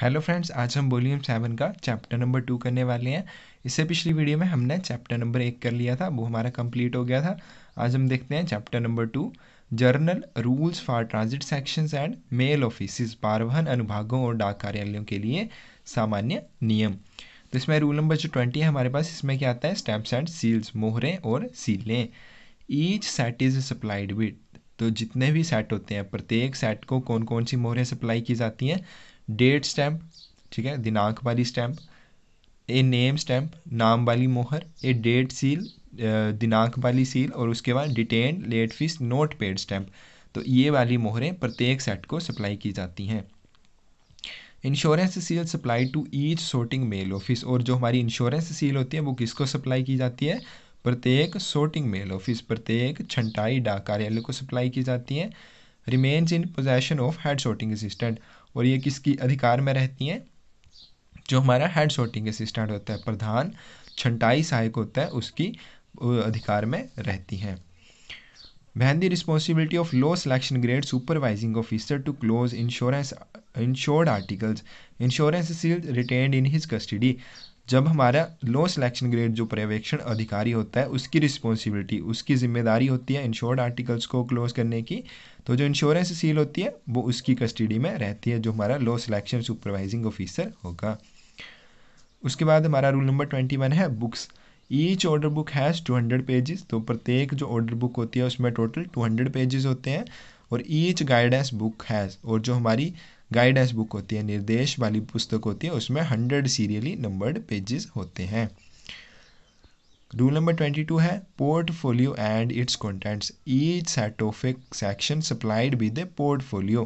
Hello friends आज हम volume seven का चैप्टर नंबर टू करने वाले हैं इससे पिछली वीडियो में हमने चैप्टर नंबर एक कर लिया था वो हमारा कंप्लीट हो गया था आज हम देखते हैं chapter number two general rules for transit sections and mail office पारवहन अनुभागों और डाक कार्यालयों के लिए सामान्य नियम तो इसमें रूल नंबर जो ट्वेंटी है हमारे पास इसमें क्या आता है स्टैम्प्स एंड सील्स मोहरें और सीलें each set is supplied with तो जितने भी सेट होते हैं प्रत्येक सेट को कौन कौन सी मोहरें सप्लाई की जाती हैं डेट स्टैम्प ठीक है दिनांक वाली स्टैम्प ए नेम स्टैम्प नाम वाली मोहर ए डेट सील दिनांक वाली सील और उसके बाद detain late fee not paid stamp तो ये वाली मोहरें प्रत्येक सेट को सप्लाई की जाती हैं insurance seal supply to each sorting mail office और जो हमारी इंश्योरेंस सील होती है वो किसको सप्लाई की जाती है प्रत्येक सोटिंग मेल ऑफिस प्रत्येक छंटाई डाक कार्यालय को सप्लाई की जाती है remains in possession of head sorting assistant और ये किसकी अधिकार में रहती हैं जो हमारा हेड शॉटिंग असिस्टेंट होता है प्रधान छंटाई सहायक होता है उसकी अधिकार में रहती हैं वहन the responsibility of low selection grade supervising officer to close insurance insured articles insurance seal retained in his custody जब हमारा लो सिलेक्शन ग्रेड जो पर्यवेक्षण अधिकारी होता है उसकी रिस्पॉन्सिबिलिटी उसकी जिम्मेदारी होती है इंश्योर्ड आर्टिकल्स को क्लोज करने की तो जो इंश्योरेंस सील होती है वो उसकी कस्टडी में रहती है जो हमारा लो सिलेक्शन सुपरवाइजिंग ऑफिसर होगा उसके बाद हमारा रूल नंबर ट्वेंटी वन है books each order book has two hundred pages तो प्रत्येक जो ऑर्डर बुक होती है उसमें टोटल टू हंड्रेड पेजेस होते हैं और ईच गाइडेंस बुक हैज़ और जो हमारी गाइडेंस बुक होती है निर्देश वाली पुस्तक होती है उसमें हंड्रेड सीरियली नंबर्ड पेजेस होते हैं रूल नंबर ट्वेंटी टू है portfolio and its contents each set of a section supplied with a portfolio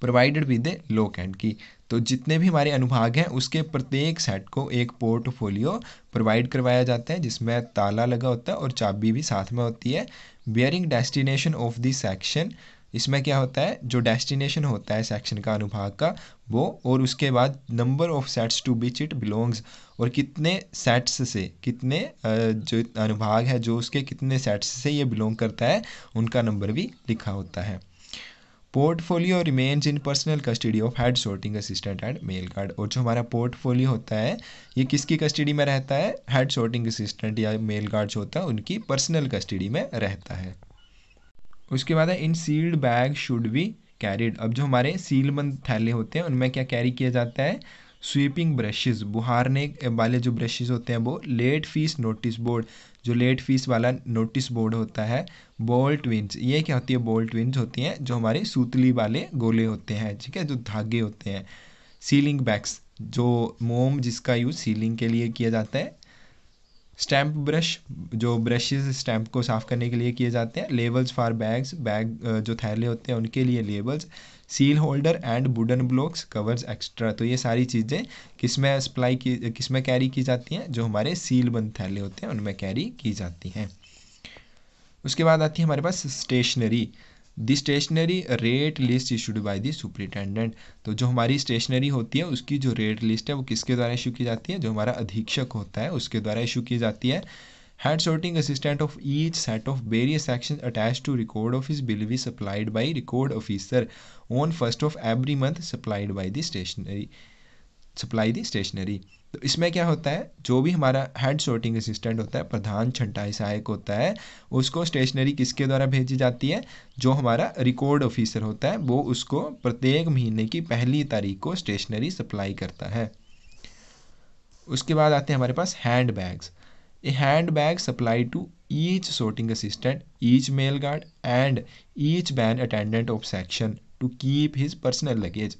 provided with a lock and key तो जितने भी हमारे अनुभाग हैं उसके प्रत्येक सेट को एक पोर्टफोलियो प्रोवाइड करवाया जाता है जिसमें ताला लगा होता है और चाबी भी साथ में होती है bearing destination of the section इसमें क्या होता है जो डेस्टिनेशन होता है सेक्शन का अनुभाग का वो और उसके बाद number of sets to which it belongs और कितने सेट्स से कितने जो अनुभाग है जो उसके कितने सेट्स से ये बिलोंग करता है उनका नंबर भी लिखा होता है portfolio remains in personal custody of head sorting assistant and mail guard और जो हमारा पोर्टफोलियो होता है ये किसकी कस्टडी में रहता है हेड सॉर्टिंग असिस्टेंट या मेल गार्ड जो होता है उनकी पर्सनल कस्टडी में रहता है उसके बाद है in sealed bag should be carried अब जो हमारे सीलबंद थैले होते हैं उनमें क्या कैरी किया जाता है स्वीपिंग ब्रशेस बुहारने वाले जो ब्रशेस होते हैं वो लेट फीस नोटिस बोर्ड जो लेट फीस वाला नोटिस बोर्ड होता है बॉल ट्विंस ये क्या होती है बॉल ट्विंस होती हैं जो हमारे सूतली वाले गोले होते हैं ठीक है जो धागे होते हैं सीलिंग बैग्स जो मोम जिसका यूज़ सीलिंग के लिए किया जाता है स्टैम्प ब्रश जो ब्रशेस स्टैम्प को साफ़ करने के लिए किए जाते हैं लेबल्स फॉर बैग्स बैग जो थैले होते हैं उनके लिए labels seal holder and wooden blocks covers extra तो ये सारी चीज़ें किस में सप्लाई की किस में कैरी की जाती हैं जो हमारे सील बंद थैले होते हैं उनमें कैरी की जाती हैं उसके बाद आती है हमारे पास stationery the stationery rate list issued by the superintendent तो जो हमारी स्टेशनरी होती है उसकी जो रेट लिस्ट है वो किसके द्वारा इशू की जाती है जो हमारा अधीक्षक होता है उसके द्वारा इशू की जाती है head sorting assistant of each set of various section attach to record office will be supplied by record officer on first of every month supplied by the stationery supply the stationery तो इसमें क्या होता है जो भी हमारा head sorting assistant होता है प्रधान छंटाई सहायक होता है उसको स्टेशनरी किसके द्वारा भेजी जाती है जो हमारा रिकॉर्ड ऑफिसर होता है वो उसको प्रत्येक महीने की पहली तारीख को स्टेशनरी सप्लाई करता है उसके बाद आते हैं हमारे पास hand bags a hand bag supply to each sorting assistant each mail guard and each van attendant of section to keep his personal luggage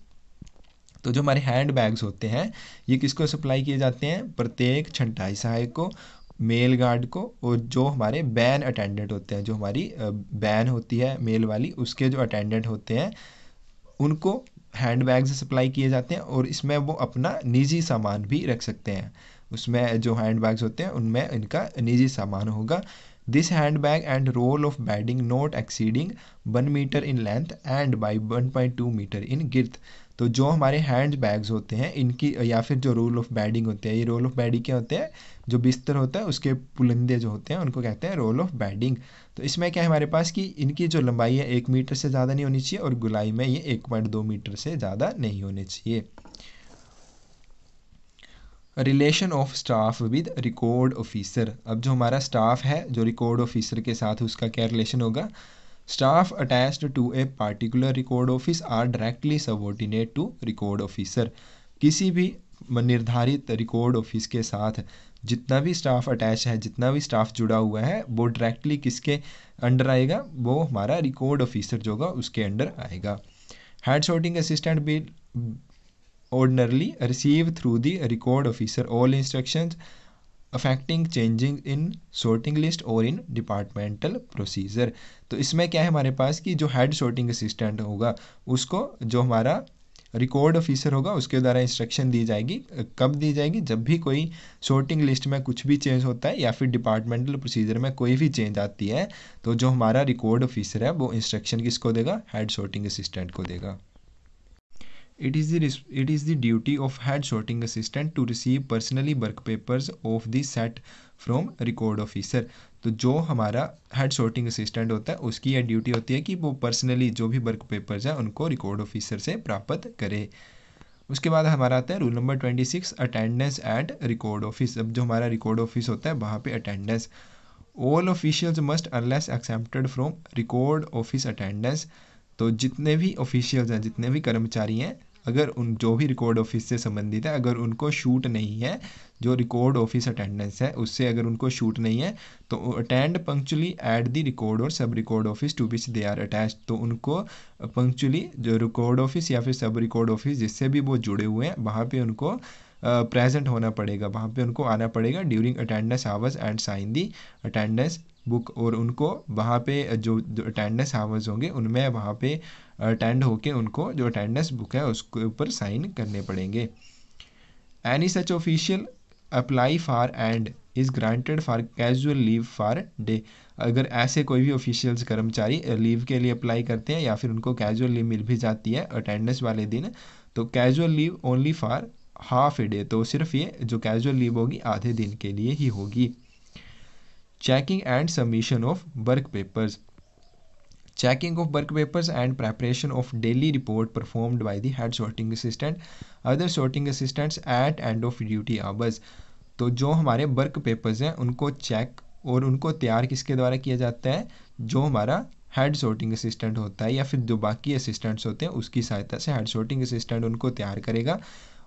तो जो हमारे हैंड बैग्स होते हैं ये किसको सप्लाई किए जाते हैं प्रत्येक छंटाई सहायक को मेल गार्ड को और जो हमारे बैन अटेंडेंट होते हैं जो हमारी बैन होती है मेल वाली उसके जो अटेंडेंट होते हैं उनको हैंड बैग्स सप्लाई किए जाते हैं और इसमें वो अपना निजी सामान भी रख सकते हैं उसमें जो हैंड बैग्स होते हैं उनमें इनका निजी सामान होगा this hand bag and roll of bedding not exceeding one metre in length and by one point two metre in girth तो जो हमारे हैंड बैग्स होते हैं इनकी या फिर जो रोल ऑफ बैडिंग होते हैं ये रोल ऑफ बैडिंग क्या होते हैं जो बिस्तर होता है उसके पुलंदे जो होते हैं उनको कहते हैं रोल ऑफ बैडिंग तो इसमें क्या है हमारे पास कि इनकी जो लंबाई है एक मीटर से ज़्यादा नहीं होनी चाहिए और गुलाई में ये एक पॉइंट दो मीटर से ज़्यादा नहीं होने चाहिए relation of staff with record officer अब जो हमारा स्टाफ है जो रिकॉर्ड ऑफिसर के साथ उसका क्या रिलेशन होगा Staff attached to a particular record office are directly subordinate to record officer किसी भी निर्धारित रिकॉर्ड ऑफिस के साथ जितना भी स्टाफ अटैच है जितना भी स्टाफ जुड़ा हुआ है वो डायरेक्टली किसके अंडर आएगा वो हमारा रिकॉर्ड ऑफिसर जो होगा उसके अंडर आएगा हेड सॉर्टिंग असिस्टेंट भी ordinarily receive through the record officer all instructions affecting changing in sorting list और इन डिपार्टमेंटल प्रोसीजर तो इसमें क्या है हमारे पास कि जो हेड सॉर्टिंग असिस्टेंट होगा उसको जो हमारा रिकॉर्ड ऑफिसर होगा उसके द्वारा इंस्ट्रक्शन दी जाएगी कब दी जाएगी जब भी कोई सॉर्टिंग लिस्ट में कुछ भी चेंज होता है या फिर डिपार्टमेंटल प्रोसीजर में कोई भी चेंज आती है तो जो हमारा रिकॉर्ड ऑफिसर है वो इंस्ट्रक्शन किसको देगा हेड सॉर्टिंग असिस्टेंट को देगा It is, the, it is the duty of head sorting assistant to receive personally work papers of the set from record officer तो जो हमारा हेड सॉर्टिंग असिस्टेंट होता है उसकी यह ड्यूटी होती है कि वो पर्सनली जो भी वर्क पेपर्स हैं उनको रिकॉर्ड ऑफिसर से प्राप्त करे उसके बाद हमारा आता है rule number twenty six attendance at record office अब जो हमारा रिकॉर्ड ऑफिस होता है वहाँ पे attendance all officials must unless excepted from record office attendance तो जितने भी ऑफिशियल्स हैं जितने भी कर्मचारी हैं अगर उन जो भी रिकॉर्ड ऑफिस से संबंधित है अगर उनको शूट नहीं है जो रिकॉर्ड ऑफिस अटेंडेंस है उससे अगर उनको शूट नहीं है तो attend punctually at the record और सब record office to which they are attach तो उनको पंक्चुअली जो रिकॉर्ड ऑफिस या फिर सब रिकॉर्ड ऑफिस जिससे भी वो जुड़े हुए हैं वहाँ पर उनको प्रेजेंट होना पड़ेगा वहाँ पे उनको आना पड़ेगा during attendance hours and sign the attendance book और उनको वहाँ पे जो अटेंडेंस आवर्स होंगे उनमें वहाँ पे अटेंड होके उनको जो अटेंडेंस बुक है उसके ऊपर साइन करने पड़ेंगे any such official apply for and is granted for casual leave for day अगर ऐसे कोई भी ऑफिशियल्स कर्मचारी लीव के लिए अप्लाई करते हैं या फिर उनको कैजुअल लीव मिल भी जाती है अटेंडेंस वाले दिन तो casual leave only for half a day तो सिर्फ ये जो कैजुअल लीव होगी आधे दिन के लिए ही होगी checking and submission of work papers checking of work papers and preparation of daily report performed by the head sorting assistant other sorting assistants at end of duty hours तो जो हमारे वर्क पेपर्स हैं उनको check और उनको तैयार किसके द्वारा किया जाता है जो हमारा हेड सॉर्टिंग असिस्टेंट होता है या फिर जो बाकी असिस्टेंट्स होते हैं उसकी सहायता से हेड सॉर्टिंग असिस्टेंट उनको तैयार करेगा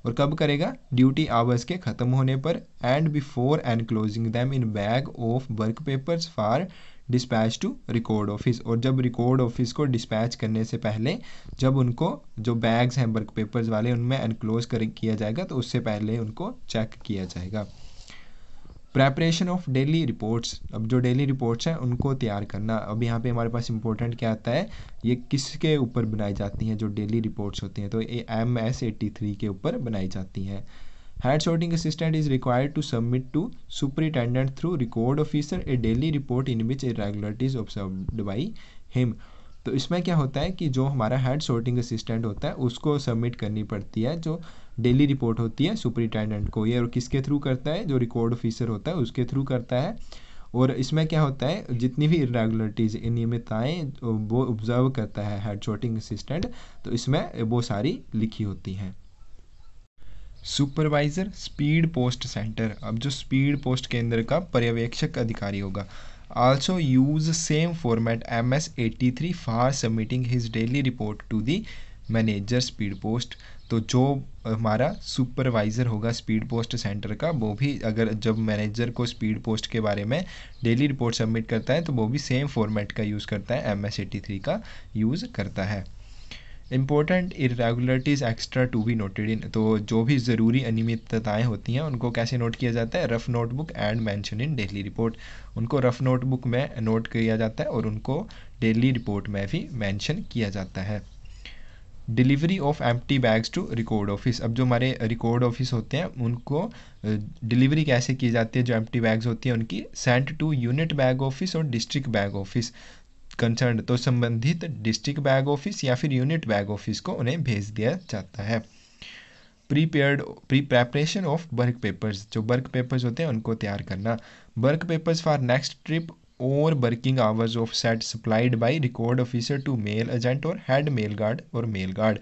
और कब करेगा ड्यूटी आवर्स के ख़त्म होने पर and before and closing them in bag of work papers for dispatch to record office और जब रिकॉर्ड ऑफिस को डिस्पैच करने से पहले जब उनको जो बैग्स हैं वर्क पेपर्स वाले उनमें एनक्लोज कर किया जाएगा तो उससे पहले उनको चेक किया जाएगा प्रेपरेशन ऑफ डेली रिपोर्ट्स अब जो डेली रिपोर्ट्स हैं उनको तैयार करना अब यहाँ पे हमारे पास इंपॉर्टेंट क्या आता है ये किसके ऊपर बनाई जाती हैं जो डेली रिपोर्ट्स होती हैं तो ये एम एस एट्टी थ्री के ऊपर बनाई जाती हैं Head assistant is required to submit to superintendent through record officer a daily report in which which irregularities observed by him तो इसमें क्या होता है कि जो हमारा हेड सॉर्टिंग असिस्टेंट होता है उसको सबमिट करनी पड़ती है जो डेली रिपोर्ट होती है सुपरिटेंडेंट को ये और किसके थ्रू करता है जो रिकॉर्ड ऑफिसर होता है उसके थ्रू करता है और इसमें क्या होता है जितनी भी इरेगुलरिटीज़ अनियमितताएँ वो ऑब्जर्व करता है हेड सॉर्टिंग असिस्टेंट तो इसमें वो सारी लिखी होती हैं सुपरवाइजर स्पीड पोस्ट सेंटर अब जो स्पीड पोस्ट केंद्र का पर्यवेक्षक अधिकारी होगा also use same format M S eighty three for submitting his daily report to the manager speed post तो जो हमारा सुपरवाइज़र होगा स्पीड पोस्ट सेंटर का वो भी अगर जब मैनेजर को स्पीड पोस्ट के बारे में डेली रिपोर्ट सबमिट करता है तो वो भी सेम फॉर्मेट का यूज़ करता है एम एस एटी थ्री का यूज़ करता है important irregularities extra to be noted in तो जो भी ज़रूरी अनियमितताएँ होती हैं उनको कैसे नोट किया जाता है rough notebook and mention in daily report उनको रफ़ नोटबुक में नोट किया जाता है और उनको डेली रिपोर्ट में भी मेंशन किया जाता है delivery of empty bags to record office अब जो हमारे रिकॉर्ड ऑफिस होते हैं उनको डिलीवरी कैसे की जाती है जो एम्प्टी बैग्स होती हैं उनकी sent to unit bag office और डिस्ट्रिक्ट बैग ऑफिस कंसर्न तो संबंधित डिस्ट्रिक्ट बैग ऑफिस या फिर यूनिट बैग ऑफिस को उन्हें भेज दिया जाता है prepared pre preparation of work papers जो वर्क पेपर्स होते हैं उनको तैयार करना work papers for next trip और working hours of set supplied by record officer to mail agent और हेड मेल गार्ड और मेल गार्ड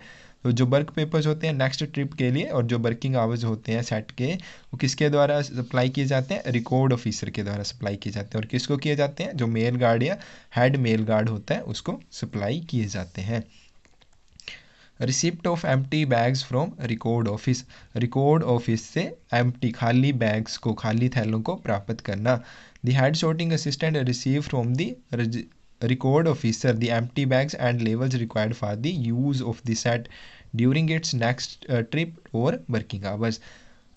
जो वर्क पेपर्स होते हैं नेक्स्ट ट्रिप के लिए और जो वर्किंग आवर्स होते हैं सेट के वो किसके द्वारा सप्लाई किए जाते हैं रिकॉर्ड ऑफिसर के द्वारा सप्लाई किए जाते हैं और किसको किए जाते हैं जो मेल गार्ड या हेड मेल गार्ड होता है उसको सप्लाई किए जाते हैं receipt of empty bags from record office record office से एम खाली बैग्स को खाली थैलों को प्राप्त करना the head sorting assistant receive from the record officer the M bags and labels required for the use of the set during its next trip और working hours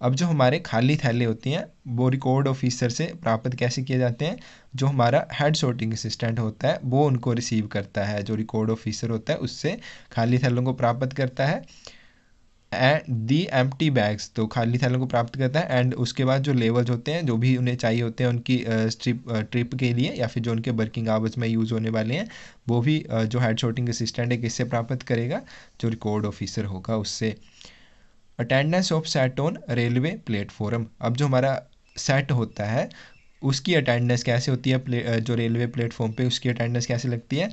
अब जो हमारे खाली थैले होते हैं वो रिकॉर्ड ऑफिसर से प्राप्त कैसे किए जाते हैं जो हमारा हेड सॉर्टिंग असिस्टेंट होता है वो उनको रिसीव करता है जो रिकॉर्ड ऑफिसर होता है उससे खाली थैलों को प्राप्त करता है एंड दी टी बैग्स तो खाली थैलों को प्राप्त करता है एंड उसके बाद जो लेवल्स होते हैं जो भी उन्हें चाहिए होते हैं उनकी ट्रिप ट्रिप के लिए या फिर जो उनके वर्किंग आवर्स में यूज़ होने वाले हैं वो भी जो हेड शोटिंग असिस्टेंट है किससे प्राप्त करेगा जो रिकॉर्ड ऑफिसर होगा उससे attendance of set on railway platform अब जो हमारा सेट होता है उसकी अटेंडेंस कैसे होती है प्ले जो रेलवे प्लेटफॉर्म पे उसकी अटेंडेंस कैसे लगती है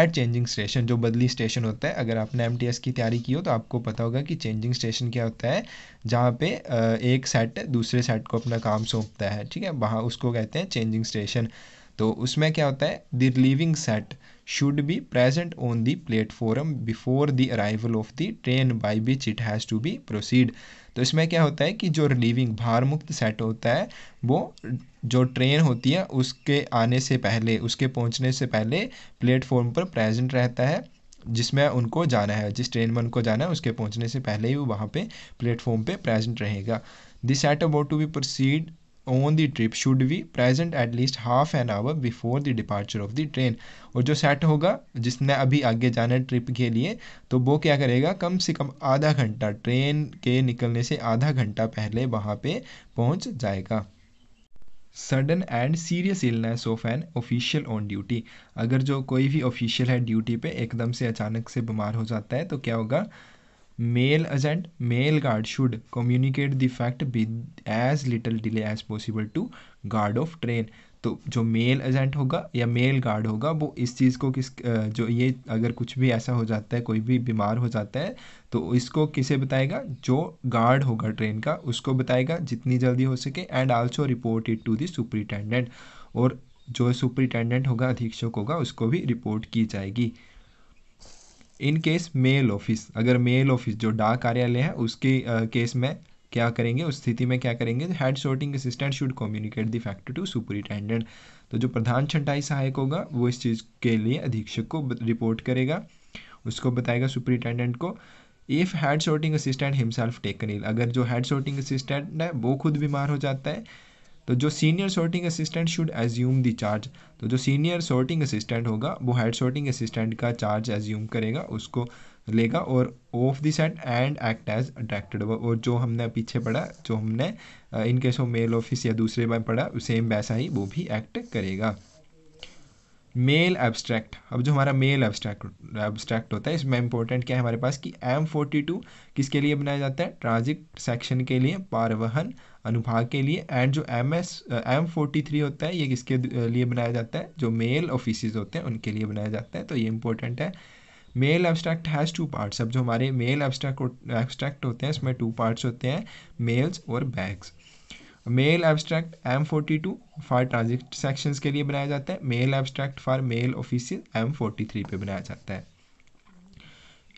एट चेंजिंग स्टेशन जो बदली स्टेशन होता है अगर आपने एम की तैयारी की हो तो आपको पता होगा कि चेंजिंग स्टेशन क्या होता है जहाँ पे एक सेट दूसरे सेट को अपना काम सौंपता है ठीक है वहाँ उसको कहते हैं चेंजिंग स्टेशन तो उसमें क्या होता है the relieving set should be present on the platform before the arrival of the train by which it has to be proceed तो इसमें क्या होता है कि जो रिलीविंग भारमुक्त सेट होता है वो जो ट्रेन होती है उसके आने से पहले उसके पहुंचने से पहले प्लेटफॉर्म पर प्रेजेंट रहता है जिसमें उनको जाना है जिस ट्रेन में उनको जाना है उसके पहुंचने से पहले ही वो वहाँ पे प्लेटफॉर्म पे प्रेजेंट रहेगा this set about to be proceed on the trip should be present at least half an hour before the departure of the train और जो सेट होगा जिसने अभी आगे जाना है ट्रिप के लिए तो वो क्या करेगा कम से कम आधा घंटा ट्रेन के निकलने से आधा घंटा पहले वहाँ पे पहुँच जाएगा sudden and serious illness of an official on duty अगर जो कोई भी ऑफिशियल है ड्यूटी पे एकदम से अचानक से बीमार हो जाता है तो क्या होगा mail agent mail guard should communicate the fact with as little delay as possible to guard of train तो जो मेल एजेंट होगा या मेल गार्ड होगा वो इस चीज़ को किस जो ये अगर कुछ भी ऐसा हो जाता है कोई भी बीमार हो जाता है तो इसको किसे बताएगा जो गार्ड होगा ट्रेन का उसको बताएगा जितनी जल्दी हो सके and also report it to the superintendent और जो सुपरिटेंडेंट होगा अधीक्षक होगा उसको भी रिपोर्ट की जाएगी इन केस मेल ऑफिस अगर मेल ऑफिस जो डाक कार्यालय है उसके केस में क्या करेंगे उस स्थिति में क्या करेंगे head sorting assistant should communicate the fact to superintendent तो जो प्रधान छंटाई सहायक होगा वो इस चीज़ के लिए अधीक्षक को रिपोर्ट करेगा उसको बताएगा सुपरिटेंडेंट को if head sorting assistant himself taken ill अगर जो हेड सोर्टिंग असिस्टेंट है वो खुद बीमार हो जाता है तो जो senior sorting assistant should assume the charge तो जो सीनियर सॉर्टिंग असिस्टेंट होगा वो हेड सॉर्टिंग असिस्टेंट का चार्ज एज्यूम करेगा उसको लेगा और of the set and act as attracted और जो हमने पीछे पढ़ा जो हमने इनकेस ऑफ मेल ऑफिस या दूसरे बार पढ़ा सेम वैसा ही वो भी एक्ट करेगा मेल एब्स्ट्रैक्ट अब जो हमारा मेल एब्स्ट्रैक्ट एब्स्ट्रैक्ट होता है इसमें इंपॉर्टेंट क्या है हमारे पास कि एम फोर्टी टू किसके लिए बनाया जाता है ट्रांजिट सेक्शन के लिए पारवहन अनुभाग के लिए एंड जो M S M forty three होता है ये किसके लिए बनाया जाता है जो मेल ऑफिसज होते हैं उनके लिए बनाया जाता है तो ये इंपॉर्टेंट है mail abstract has two parts अब जो हमारे मेल एब्स्ट्रैक्ट एब्स्ट्रैक्ट होते हैं इसमें टू पार्ट्स होते हैं मेल्स और bags mail abstract M forty two for transactions के लिए बनाया जाता है mail abstract for mail office M forty three पे बनाया जाता है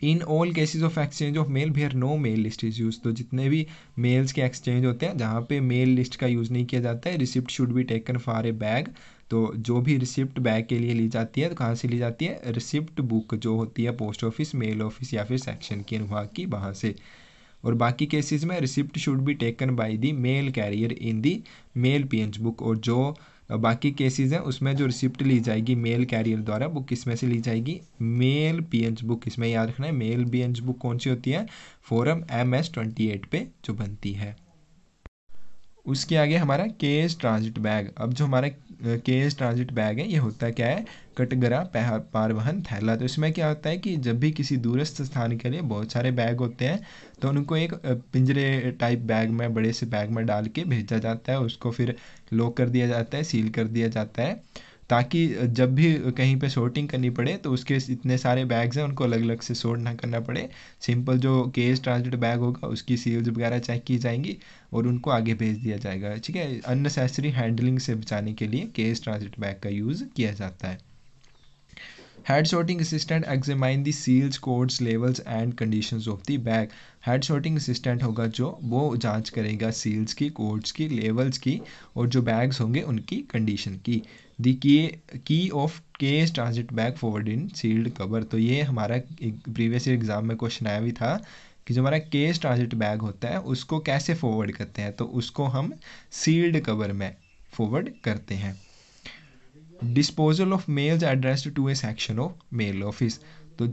in all cases of exchange of mail are no mail list is use तो जितने भी मेल्स के एक्सचेंज होते हैं जहाँ पे मेल लिस्ट का यूज़ नहीं किया जाता है receipt should be taken for a bag तो जो भी रिसिप्ट बैग के लिए ली जाती है तो कहाँ से ली जाती है रिसिप्ट बुक जो होती है पोस्ट ऑफिस मेल ऑफिस या फिर सेक्शन की अनुभाग की वहाँ से और बाकी केसेस में receipt should be taken by the mail carrier in the mail P book और जो बाकी केसेस हैं उसमें जो रिसिप्ट ली जाएगी मेल कैरियर द्वारा किस किसमें से ली जाएगी मेल पी बुक इसमें याद रखना है मेल पीएनच बुक कौन सी होती है form M S twenty eight पर जो बनती है उसके आगे हमारा के एस ट्रांजिट बैग अब जो हमारा के एस ट्रांजिट बैग है ये होता क्या है कटगरा पारवहन थैला तो इसमें क्या होता है कि जब भी किसी दूरस्थ स्थान के लिए बहुत सारे बैग होते हैं तो उनको एक पिंजरे टाइप बैग में बड़े से बैग में डाल के भेजा जाता है उसको फिर लॉक कर दिया जाता है सील कर दिया जाता है ताकि जब भी कहीं पे सॉर्टिंग करनी पड़े तो उसके इतने सारे बैग्स हैं उनको अलग अलग से सॉर्ट ना करना पड़े सिंपल जो केस ट्रांसलेट बैग होगा उसकी सील्स वगैरह चेक की जाएंगी और उनको आगे भेज दिया जाएगा ठीक है अननेसेसरी हैंडलिंग से बचाने के लिए केस ट्रांजिट बैग का यूज़ किया जाता है head sorting assistant examine the seals codes labels and condition of the bag head sorting assistant होगा जो वो जांच करेगा सील्स की कोड्स की लेवल्स की और जो बैग्स होंगे उनकी कंडीशन की the key key of case transit bag forward in sealed cover तो ये हमारा प्रीवियस एग्जाम में क्वेश्चन आया भी था कि जो हमारा केस ट्रांजिट बैग होता है उसको कैसे फॉरवर्ड करते हैं तो उसको हम सील्ड कवर में फॉरवर्ड करते हैं disposal of mails address to a section of mail office तो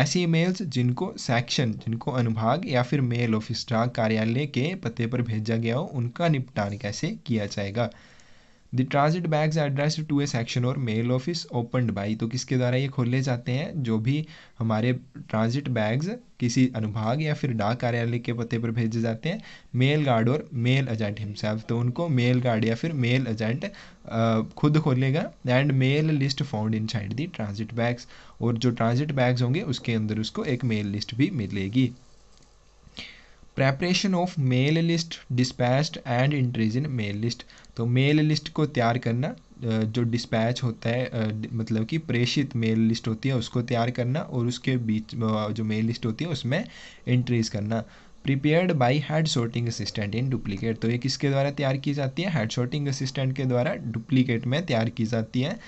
ऐसी मेल्स जिनको सेक्शन जिनको अनुभाग या फिर मेल ऑफिस डाक कार्यालय के पते पर भेजा गया हो उनका निपटान कैसे किया जाएगा the transit bags address to a section और मेल ऑफिस ओपनड बाई तो किसके द्वारा ये खोले जाते हैं जो भी हमारे ट्रांजिट बैग्स किसी अनुभाग या फिर डाक कार्यालय के पते पर भेजे जाते हैं मेल गार्ड और मेल एजेंट हिमसेल्फ तो उनको मेल गार्ड या फिर मेल एजेंट खुद खोलेगा and mail list found inside the transit bags और जो ट्रांजिट बैग्स होंगे उसके अंदर उसको एक मेल लिस्ट भी मिलेगी preparation of mail list dispatch and entries in mail list तो मेल लिस्ट को तैयार करना जो डिस्पैच होता है मतलब कि प्रेषित मेल लिस्ट होती है उसको तैयार करना और उसके बीच जो मेल लिस्ट होती है उसमें इंट्रीज करना prepared by head sorting assistant in duplicate तो ये किसके द्वारा तैयार की जाती है हेड शॉर्टिंग असिस्टेंट के द्वारा डुप्लीकेट में तैयार की जाती है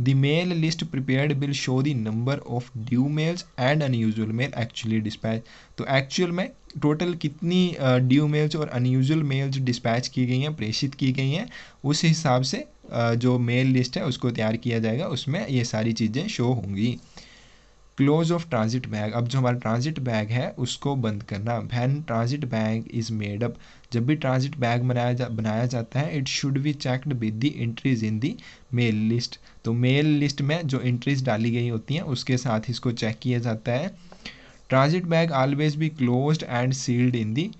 The mail list prepared will show the number of due mails and unusual mail actually dispatch. तो actual में total कितनी uh, due mails और unusual mails dispatch की गई हैं प्रेषित की गई हैं उस हिसाब से uh, जो mail list है उसको तैयार किया जाएगा उसमें ये सारी चीज़ें शो होंगी Close of transit bag. अब जो हमारा transit bag है उसको बंद करना when transit bag is made up. जब भी ट्रांजिट बैग बनाया जा बनाया जाता है it should be checked with the entries in the mail list तो मेल लिस्ट में जो एंट्रीज डाली गई होती हैं उसके साथ इसको चेक किया जाता है transit bag always be close and sealed in the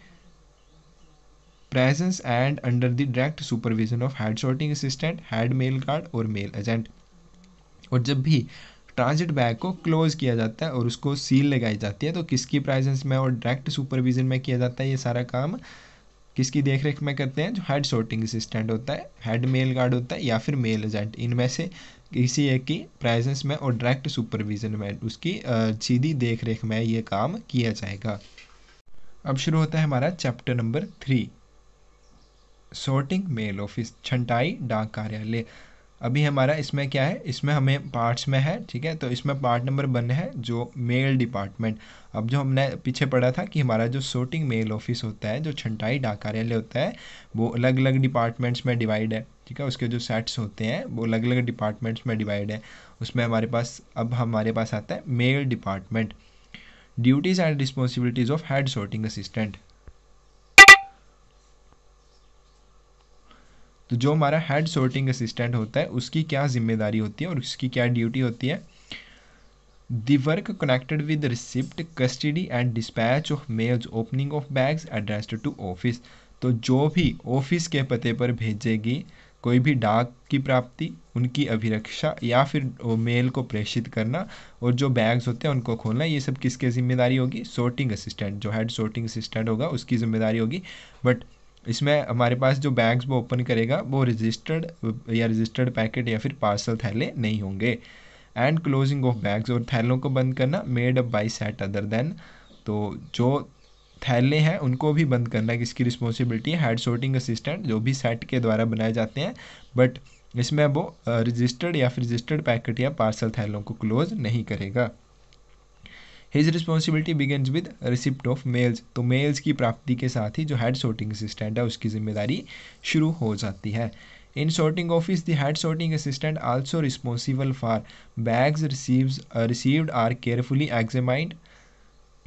presence and under the direct supervision of head sorting assistant head mail guard और मेल एजेंट और जब भी ट्रांजिट बैग को क्लोज किया जाता है और उसको सील लगाई जाती है तो किसकी प्रेजेंस में और डायरेक्ट सुपरविजन में किया जाता है ये सारा काम किसकी रेख में करते हैं जो हेड सोर्टिंग असिस्टेंट होता है हेड मेल गार्ड होता है या फिर मेल एजेंट इनमें से किसी एक की प्रेजेंस में और डायरेक्ट सुपरविजन में उसकी सीधी देख रेख में ये काम किया जाएगा अब शुरू होता है हमारा chapter number three sorting mail office छंटाई डाक कार्यालय अभी हमारा इसमें क्या है इसमें हमें पार्ट्स में है ठीक है तो इसमें पार्ट नंबर वन है जो मेल डिपार्टमेंट अब जो हमने पीछे पढ़ा था कि हमारा जो सोटिंग मेल ऑफिस होता है जो छंटाई डाक कार्यालय होता है वो अलग अलग डिपार्टमेंट्स में डिवाइड है ठीक है उसके जो सेट्स होते हैं वो अलग अलग डिपार्टमेंट्स में डिवाइड है उसमें हमारे पास अब हमारे पास आता है mail department duties and responsibilities of head sorting assistant तो जो हमारा हेड सॉर्टिंग असिस्टेंट होता है उसकी क्या जिम्मेदारी होती है और उसकी क्या ड्यूटी होती है the work connected with receipt custody and dispatch of mails opening of bags addressed to office तो जो भी ऑफिस के पते पर भेजेगी कोई भी डाक की प्राप्ति उनकी अभिरक्षा या फिर मेल को प्रेषित करना और जो बैग्स होते हैं उनको खोलना ये सब किसके जिम्मेदारी होगी सॉर्टिंग असिस्टेंट जो हेड सॉर्टिंग असिस्टेंट होगा उसकी जिम्मेदारी होगी बट इसमें हमारे पास जो बैग्स वो ओपन करेगा वो रजिस्टर्ड या रजिस्टर्ड पैकेट या फिर पार्सल थैले नहीं होंगे एंड क्लोजिंग ऑफ बैग्स और थैलों को बंद करना made up by set other than तो जो थैले हैं उनको भी बंद करना किसकी रिस्पॉन्सिबिलिटी है हेड सोर्टिंग असिस्टेंट जो भी सेट के द्वारा बनाए जाते हैं बट इसमें वो रजिस्टर्ड uh, या फिर रजिस्टर्ड पैकेट या पार्सल थैलों को क्लोज नहीं करेगा his responsibility begins with receipt of mails तो मेल्स की प्राप्ति के साथ ही जो हेड सॉर्टिंग असिस्टेंट है उसकी जिम्मेदारी शुरू हो जाती है in sorting office the head sorting assistant also responsible for bags receives received are carefully examined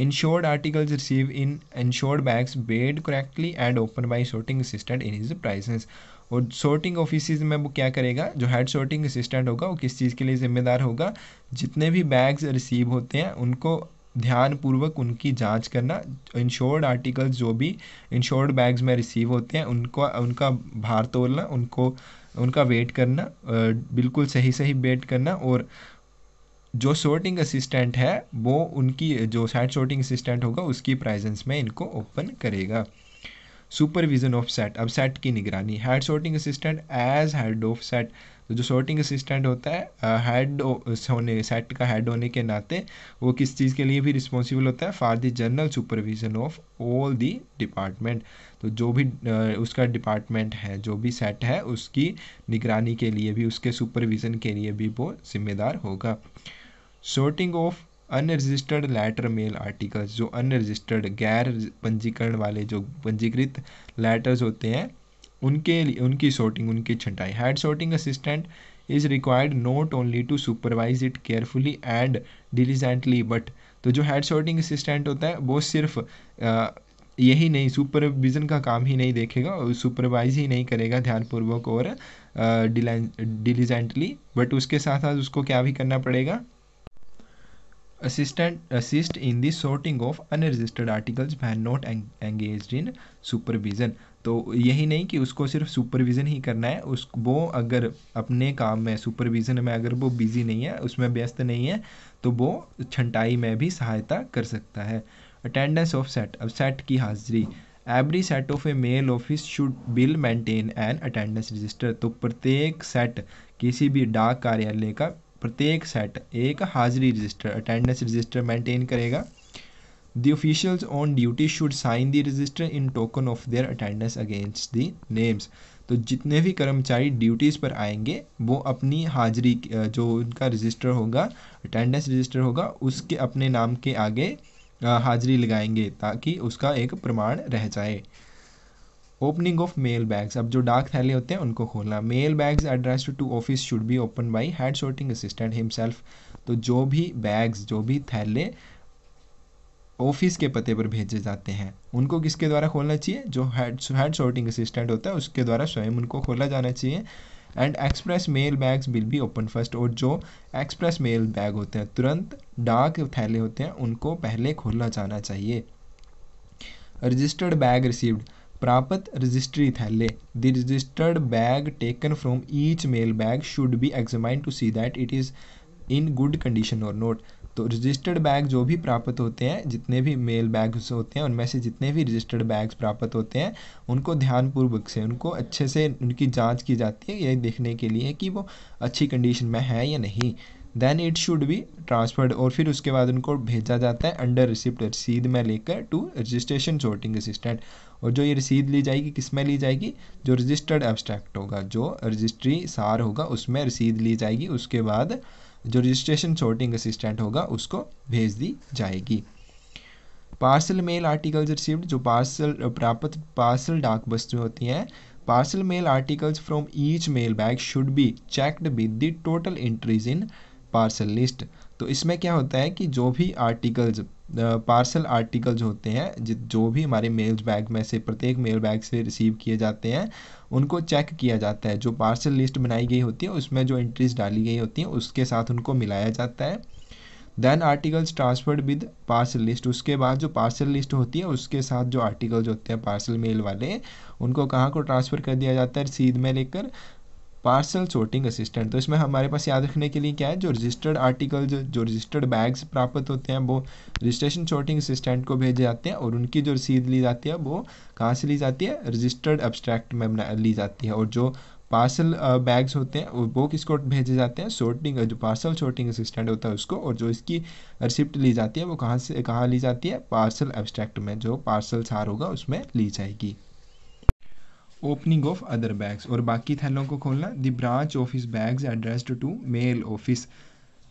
insured articles receive in insured bags bed correctly and open by sorting assistant in his presence और sorting office में वो क्या करेगा जो head sorting assistant होगा वो किस चीज़ के लिए ज़िम्मेदार होगा जितने भी बैग्स रिसीव होते हैं उनको ध्यानपूर्वक उनकी जांच करना इंश्योर्ड आर्टिकल्स जो भी इंश्योर्ड बैग्स में रिसीव होते हैं उनको उनका भार तोलना उनको उनका वेट करना बिल्कुल सही सही वेट करना और जो सॉर्टिंग असिस्टेंट है वो उनकी जो साइड सॉर्टिंग असिस्टेंट होगा उसकी प्रेजेंस में इनको ओपन करेगा सुपरविजन ऑफ सेट अब सेट की निगरानी head sorting assistant as head of set तो जो सॉर्टिंग असिस्टेंट होता है हेड होने सेट का हेड होने के नाते वो किस चीज़ के लिए भी रिस्पॉन्सिबल होता है for the general supervision of all the department तो जो भी उसका डिपार्टमेंट है जो भी सेट है उसकी निगरानी के लिए भी उसके सुपरविज़न के लिए भी वो जिम्मेदार होगा sorting of unregistered letter mail articles जो अनरजिस्टर्ड गैर पंजीकरण वाले जो पंजीकृत लेटर्स होते हैं उनके उनकी सॉर्टिंग उनकी छंटाई head sorting assistant is required not only to supervise it carefully and diligently but तो जो हेड सॉर्टिंग असिस्टेंट होता है वो सिर्फ आ, यही नहीं सुपरविज़न का काम ही नहीं देखेगा और सुपरवाइज ही नहीं करेगा ध्यानपूर्वक और डिलीजेंटली बट उसके साथ साथ उसको क्या भी करना पड़ेगा assistant assist in the sorting of unregistered articles when not engaged in supervision तो यही नहीं कि उसको सिर्फ सुपरविज़न ही करना है उस वो अगर अपने काम में सुपरविज़न में अगर वो बिज़ी नहीं है उसमें व्यस्त नहीं है तो वो छंटाई में भी सहायता कर सकता है अटेंडेंस ऑफ सेट अब सेट की हाजिरी every set of a mail office should will maintain an attendance register तो प्रत्येक सेट किसी भी डाक कार्यालय का प्रत्येक सेट एक हाजिरी रजिस्टर अटेंडेंस रजिस्टर मेंटेन करेगा the officials on duty should sign the register in token of their attendance against the names तो जितने भी कर्मचारी ड्यूटीज़ पर आएंगे वो अपनी हाजिरी जो उनका रजिस्टर होगा अटेंडेंस रजिस्टर होगा उसके अपने नाम के आगे हाजिरी लगाएंगे ताकि उसका एक प्रमाण रह जाए ओपनिंग ऑफ मेल बैग्स अब जो डाक थैले होते हैं उनको खोलना mail bags addressed to office should be open by head sorting assistant himself तो जो भी बैग्स जो भी थैले ऑफिस के पते पर भेजे जाते हैं उनको किसके द्वारा खोलना चाहिए जो हैड सोर्टिंग असिस्टेंट होता है उसके द्वारा स्वयं उनको खोला जाना चाहिए and express mail bags will be open first और जो एक्सप्रेस मेल बैग होते हैं तुरंत डाक थैले होते हैं उनको पहले खोला जाना चाहिए रजिस्टर्ड बैग रिसीव्ड प्राप्त रजिस्ट्री थैले the registered bag taken from each mail bag should be examine to see that it is in good condition और नोट तो रजिस्टर्ड बैग जो भी प्राप्त होते हैं जितने भी मेल बैग्स होते हैं उनमें से जितने भी रजिस्टर्ड बैग्स प्राप्त होते हैं उनको ध्यानपूर्वक से उनको अच्छे से उनकी जांच की जाती है ये देखने के लिए कि वो अच्छी कंडीशन में है या नहीं then it should be transferred और फिर उसके बाद उनको भेजा जाता है अंडर रिसिप्ट रसीद में लेकर टू रजिस्ट्रेशन सोर्टिंग असिस्टेंट और जो ये रसीद ली जाएगी किस में ली जाएगी जो रजिस्टर्ड एब्स्ट्रैक्ट होगा जो रजिस्ट्री सार होगा उसमें रसीद ली जाएगी उसके बाद जो रजिस्ट्रेशन सोर्टिंग असिस्टेंट होगा उसको भेज दी जाएगी पार्सल मेल आर्टिकल्स रिसीव्ड जो पार्सल प्राप्त पार्सल डाक वस्तु होती हैं parcel mail articles from each mail bag should be checked with the total entries in parcel list तो इसमें क्या होता है कि जो भी आर्टिकल्स पार्सल आर्टिकल जो होते हैं जो भी हमारे मेल बैग में से प्रत्येक मेल बैग से रिसीव किए जाते हैं उनको चेक किया जाता है जो पार्सल लिस्ट बनाई गई होती है उसमें जो एंट्रीज डाली गई होती हैं उसके साथ उनको मिलाया जाता है then articles transferred with parcel list उसके बाद जो पार्सल लिस्ट होती है उसके साथ जो आर्टिकल्स होते हैं पार्सल मेल वाले उनको कहाँ को ट्रांसफ़र कर दिया जाता है रसीद में लेकर पार्सल सोर्टिंग असिस्टेंट तो इसमें हमारे पास याद रखने के लिए क्या है जो रजिस्टर्ड आर्टिकल जो जो रजिस्टर्ड बैग्स प्राप्त होते हैं वो रजिस्ट्रेशन सोर्टिंग असिस्टेंट को भेजे जाते हैं और उनकी जो रसीद ली जाती है वो कहाँ से ली जाती है रजिस्टर्ड एब्स्ट्रैक्ट में ली जाती है और जो पार्सल बैग्स होते हैं वो किसको भेजे जाते हैं सोर्टिंग जो पार्सल सोर्टिंग असिस्टेंट होता है उसको और जो इसकी रिसिप्ट ली जाती है वो कहाँ से कहाँ ली जाती है पार्सल एब्स्ट्रैक्ट में जो पार्सल सार होगा उसमें ली जाएगी ओपनिंग ऑफ अदर बैग्स और बाकी थैलों को खोलना the branch of bags addressed to mail office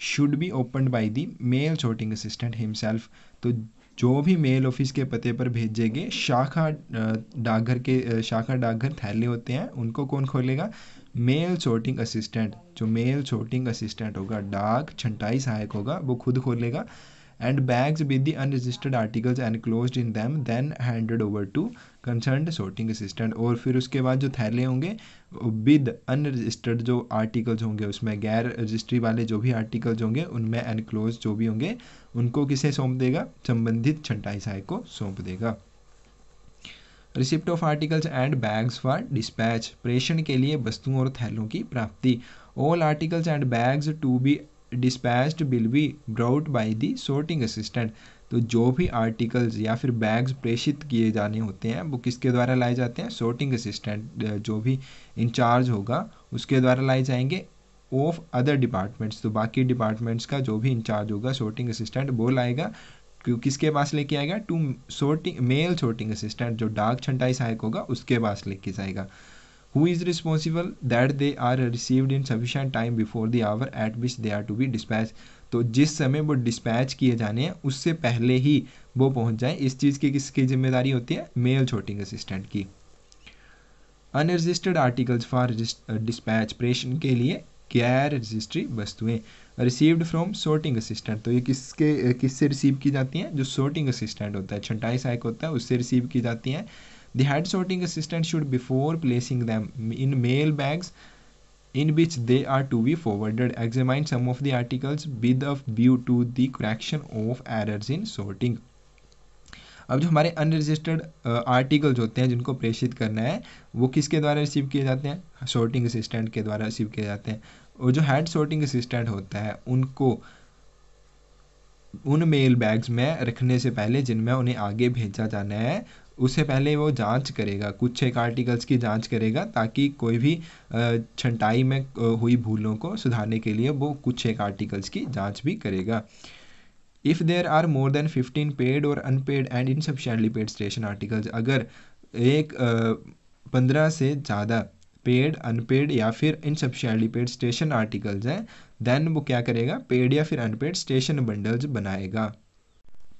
should be open by the mail sorting assistant himself तो जो भी मेल ऑफिस के पते पर भेजेंगे शाखा डाकघर के शाखा डाकघर थैले होते हैं उनको कौन खोलेगा मेल सॉर्टिंग असिस्टेंट जो मेल सॉर्टिंग असिस्टेंट होगा डाक छंटाई सहायक होगा वो खुद खोलेगा and bags with the unregistered articles enclose in them then handed over to concern sorting assistant और फिर उसके बाद जो थैले होंगे विद अनरजिस्टर्ड जो आर्टिकल्स होंगे उसमें गैर रजिस्ट्री वाले जो भी आर्टिकल्स होंगे उनमें एनक्लोज जो भी होंगे उनको किसे सौंप देगा संबंधित छंटाई सहायक को सौंप देगा receipt of articles and bags for dispatch प्रेषण के लिए वस्तुओं और थैलों की प्राप्ति all articles and bags to be dispatched will be brought by the sorting assistant तो जो भी आर्टिकल्स या फिर बैग्स प्रेषित किए जाने होते हैं वो किसके द्वारा लाए जाते हैं सोर्टिंग असिस्टेंट जो भी इंचार्ज होगा उसके द्वारा लाए जाएंगे ऑफ अदर डिपार्टमेंट्स तो बाकी डिपार्टमेंट्स का जो भी इंचार्ज होगा सोर्टिंग असिस्टेंट वो लाएगा किसके पास लेके आएगा to sorting mail sorting assistant जो डाक छंटाई सहायक होगा उसके पास लेके जाएगा who is responsible that they are received in sufficient time before the hour at which they are to be dispatch तो जिस समय वो डिस्पैच किए जाने हैं उससे पहले ही वो पहुंच जाए इस चीज़ की किसकी जिम्मेदारी होती है मेल छोटिंग असिस्टेंट की अनरजिस्टर्ड आर्टिकल्स फॉर डिस्पैच प्रेशन के लिए गैर रजिस्ट्री वस्तुएं रिसीव्ड फ्रॉम सोर्टिंग असिस्टेंट तो ये किसके किससे रिसीव की जाती हैं जो सोर्टिंग असिस्टेंट होता है छंटाई सहायक होता है उससे रिसीव की जाती हैं The head sorting assistant should before placing them in mail bags in which they are to be forwarded examine some of the articles with a view to the correction of errors in sorting अब जो हमारे unregistered articles होते हैं जिनको प्रेषित करना है वो किसके द्वारा रिसीव किए जाते हैं सॉर्टिंग असिस्टेंट के द्वारा रिसीव किए जाते हैं और जो हेड सॉर्टिंग असिस्टेंट होता है उनको उन मेल बैग्स में रखने से पहले जिनमें उन्हें आगे भेजा जाना है उससे पहले वो जांच करेगा कुछ एक आर्टिकल्स की जांच करेगा ताकि कोई भी छंटाई में हुई भूलों को सुधारने के लिए वो कुछ एक आर्टिकल्स की जांच भी करेगा if there are more than fifteen paid और unpaid and insufficiently paid station articles अगर एक पंद्रह से ज़्यादा पेड अनपेड या फिर इनसफिशेंटली पेड स्टेशन आर्टिकल्स हैं देन वो क्या करेगा पेड या फिर अनपेड स्टेशन बंडल्स बनाएगा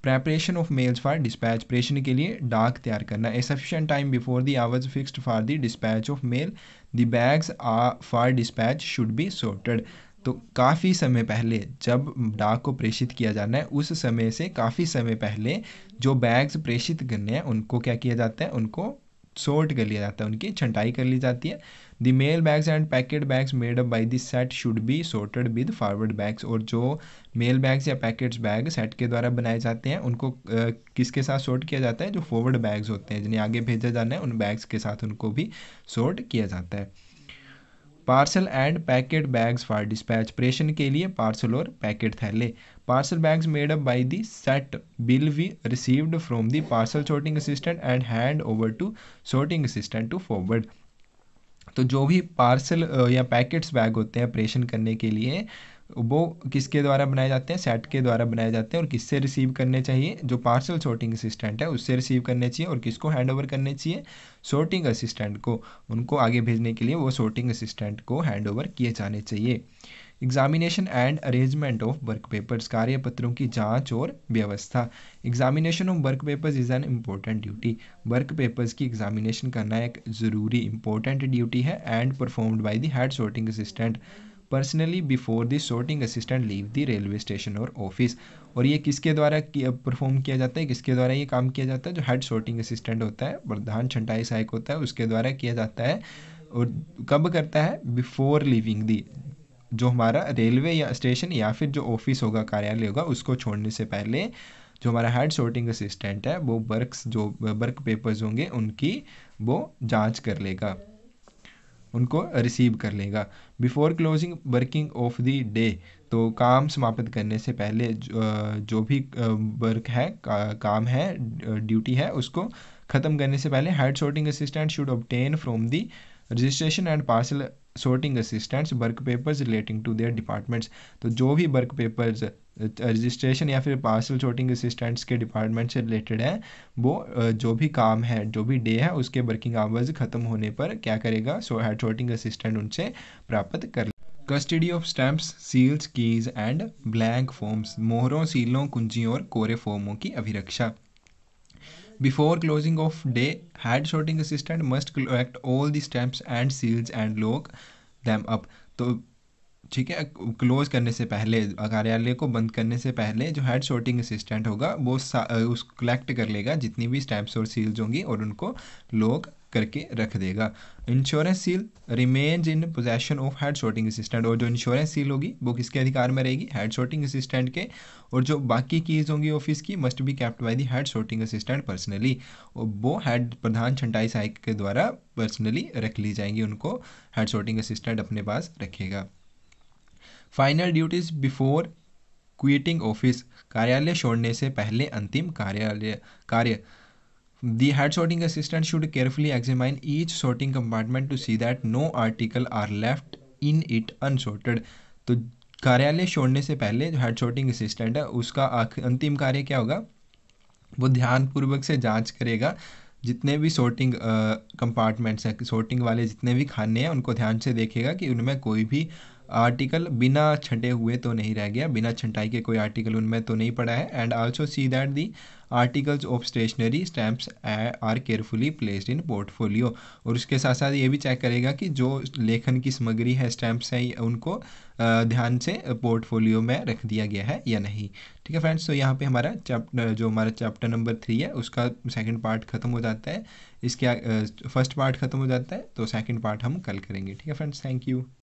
preparation of mails for dispatch प्रेषण के लिए डाक तैयार करना a sufficient time before the hours fixed for the dispatch of mail the bags for dispatch should be sorted तो काफ़ी समय पहले जब डाक को प्रेषित किया जाना है उस समय से काफ़ी समय पहले जो बैग्स प्रेषित करने हैं उनको क्या किया जाता है उनको सॉर्ट कर लिया जाता है उनकी छंटाई कर ली जाती है the mail bags and packet bags made up by this set should be sorted with forward bags और जो मेल बैग्स या पैकेट्स बैग सेट के द्वारा बनाए जाते हैं उनको किसके साथ सॉर्ट किया जाता है जो फॉरवर्ड बैग्स होते हैं जिन्हें आगे भेजा जाना है उन बैग्स के साथ उनको भी सॉर्ट किया जाता है parcel and packet bags for dispatch प्रेशन के लिए पार्सल और पैकेट थैले Parcel bags made up by the set will be received from the parcel sorting assistant and hand over to sorting assistant to forward. तो जो भी parcel या packets bag होते हैं ऑपरेशन करने के लिए वो किसके द्वारा बनाए जाते हैं सेट के द्वारा बनाए जाते हैं और किससे रिसीव करने चाहिए जो पार्सल सॉर्टिंग असिस्टेंट है उससे रिसीव करने चाहिए और किसको हैंड ओवर करने चाहिए सॉर्टिंग असिस्टेंट को उनको आगे भेजने के लिए वो सॉर्टिंग असिस्टेंट को हैंड ओवर किए जाने चाहिए examination and arrangement of work papers कार्यपत्रों की जांच और व्यवस्था examination of work papers is an important duty work papers की एग्जामिनेशन करना एक ज़रूरी इंपॉर्टेंट ड्यूटी है and performed by the head sorting assistant personally before the sorting assistant leave the railway station और ऑफिस और ये किसके द्वारा परफॉर्म किया जाता है किसके द्वारा ये काम किया जाता है जो हेड सॉर्टिंग असिस्टेंट होता है प्रधान छंटाई सहायक होता है उसके द्वारा किया जाता है और कब करता है बिफोर लिविंग दी जो हमारा रेलवे या स्टेशन या फिर जो ऑफिस होगा कार्यालय होगा उसको छोड़ने से पहले जो हमारा हेड सॉर्टिंग असिस्टेंट है वो वर्क जो वर्क पेपर्स होंगे उनकी वो जांच कर लेगा उनको रिसीव कर लेगा before closing working of the day तो काम समाप्त करने से पहले जो, जो भी वर्क है का, काम है ड्यूटी है उसको ख़त्म करने से पहले head sorting assistant should obtain from the registration and parcel sorting assistants work papers relating to their departments तो जो भी वर्क पेपर्स रजिस्ट्रेशन या फिर पार्सल सॉर्टिंग असिस्टेंट्स के डिपार्टमेंट से रिलेटेड है वो जो भी काम है जो भी डे है उसके वर्किंग आवर्स ख़त्म होने पर क्या करेगा सो हेड सॉर्टिंग असिस्टेंट उनसे प्राप्त कर custody of stamps seals keys and blank forms मोहरों सीलों कुंजियों और कोरे फॉर्मों की अभिरक्षा Before closing of day, head sorting assistant must collect all the stamps and seals and lock them up. तो ठीक है क्लोज करने से पहले कार्यालय को बंद करने से पहले जो हेड सॉर्टिंग असिस्टेंट होगा वो उस कलेक्ट कर लेगा जितनी भी स्टैम्प्स और सील्स होंगी और उनको लोग करके रख देगा insurance seal remains in possession of head sorting assistant और जो इंश्योरेंस सील होगी वो किसके अधिकार में रहेगी हेड शोटिंग असिस्टेंट के और जो बाकी कीज होंगी ऑफिस की must be kept by the head sorting assistant personally और वो हेड प्रधान छंटाई सहायक के द्वारा पर्सनली रख ली जाएंगी उनको हेड शोटिंग असिस्टेंट अपने पास रखेगा final duties before quitting office कार्यालय छोड़ने से पहले अंतिम कार्यालय कार्य The head sorting assistant should carefully examine each sorting compartment to see that no article are left in it unsorted. तो कार्यालय छोड़ने से पहले जो हेड सॉर्टिंग असिस्टेंट है उसका अंतिम कार्य क्या होगा वो ध्यानपूर्वक से जांच करेगा जितने भी सॉर्टिंग कंपार्टमेंट्स हैं सॉर्टिंग वाले जितने भी खाने हैं उनको ध्यान से देखेगा कि उनमें कोई भी आर्टिकल बिना छंटे हुए तो नहीं रह गया बिना छंटाई के कोई आर्टिकल उनमें तो नहीं पड़ा है and also see that the articles of stationery stamps are carefully placed in portfolio और उसके साथ साथ ये भी चेक करेगा कि जो लेखन की सामग्री है स्टैम्प्स हैं उनको ध्यान से पोर्टफोलियो में रख दिया गया है या नहीं ठीक है फ्रेंड्स तो यहाँ पे हमारा चैप्टर जो हमारा चैप्टर नंबर थ्री है उसका सेकंड पार्ट खत्म हो जाता है इसके फर्स्ट पार्ट खत्म हो जाता है तो सेकंड पार्ट हम कल करेंगे ठीक है फ्रेंड्स थैंक यू